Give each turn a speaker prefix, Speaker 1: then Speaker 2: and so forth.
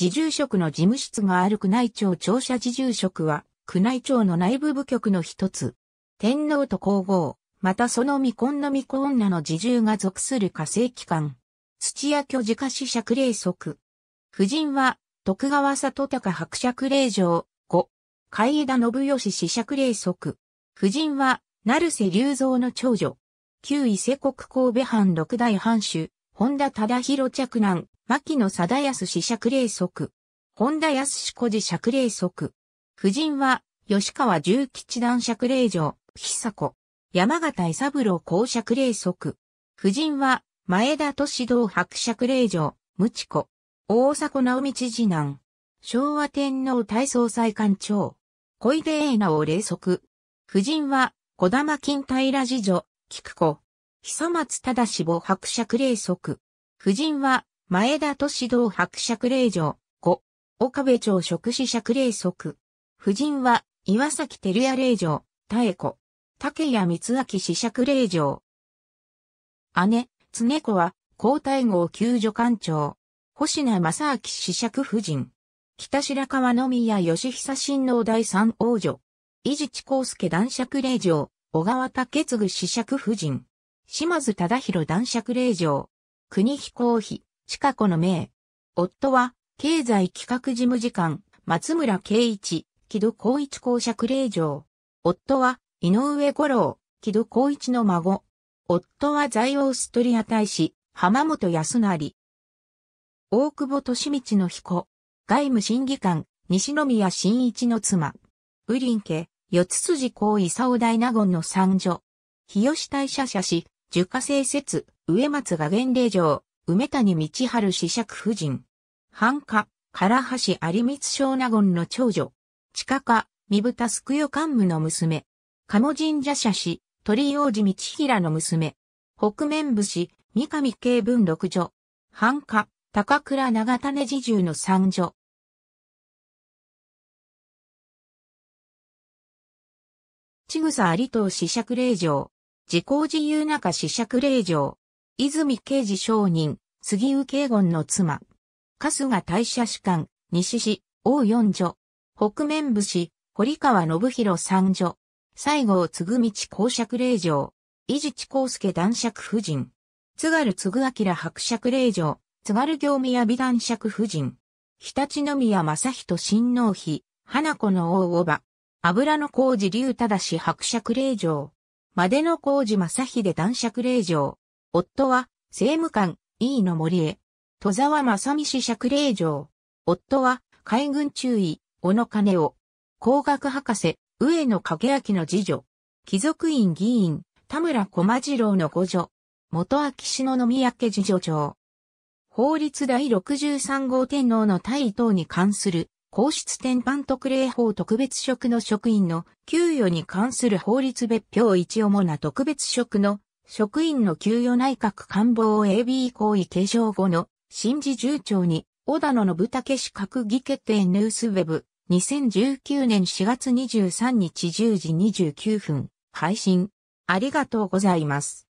Speaker 1: 自住職の事務室がある宮内庁庁舎自住職は、宮内庁の内部部局の一つ。天皇と皇后、またその未婚の未婚女の自住が属する火星機関。土屋居自家死釈霊則。夫人は、徳川里高伯爵霊場、五。海江田信義死釈霊則。夫人は、成瀬隆三の長女。旧伊勢国神戸藩六代藩主、本田忠弘嫡男、牧野貞康氏釈霊則。本田康子寺釈霊則。夫人は、吉川重吉男釈霊女、久子。山形伊三郎公釈霊則。夫人は、前田敏道伯釈霊女、無知子。大迫直道次男。昭和天皇大総裁官長。小出英奈を霊則。夫人は、小玉金平次女、菊子。久松忠志母伯釈霊則。夫人は、前田市道伯爵令嬢、五、岡部町職子爵令則。夫人は、岩崎照屋令嬢、妙子。竹谷光明子爵令嬢。姉、常子は、皇太后救助官長。星名正明子爵夫人。北白川宮義久親王第三王女。伊地知康介男爵令嬢、小川竹次子爵夫人。島津忠弘男爵令嬢。国飛行妃、近子の命。夫は、経済企画事務次官、松村圭一、木戸孝一公爵令嬢。夫は、井上五郎、木戸孝一の孫。夫は在オーストリア大使、浜本康成。大久保利道の彦。外務審議官、西宮真一の妻。ウリン家、四つ筋公勲大納言の三女。日吉大社社氏、樹家聖説、植松が現令嬢。梅谷道春子爵夫人。繁華、唐橋有光小納言の長女。地下化、三豚すくよ幹部の娘。鴨神社社氏、鳥王子道平の娘。北面武士、三上慶文六女。繁華、高倉長種侍従
Speaker 2: の三女。
Speaker 1: ちぐさ有藤子爵令嬢。自公自由中子爵令嬢。泉慶次商人。杉右慶言の妻。春日大社士官、西市、王四女。北面武士、堀川信弘三女。西郷継道公爵令嬢。伊地知公介男爵夫人。津軽継明伯爵令嬢。津軽行宮美男爵夫人。常陸宮正人親王妃。花子の王おば。油の工事竜忠伯爵令嬢。までの工事正秀男爵令嬢。夫は、政務官、E の森へ。戸沢正美氏釈令場。夫は、海軍中尉、小野金を。工学博士、上野景明の次女。貴族院議員、田村駒次郎の五女。元秋篠宮家次女長。法律第63号天皇の退位等に関する、皇室典範特例法特別職の職員の給与に関する法律別表一主な特別職の職員の給与内閣官房 AB 行為継承後の新次重長に、小田野信武氏閣議決定ニュースウェブ2019年4月23日10時29分配信。ありがとうございます。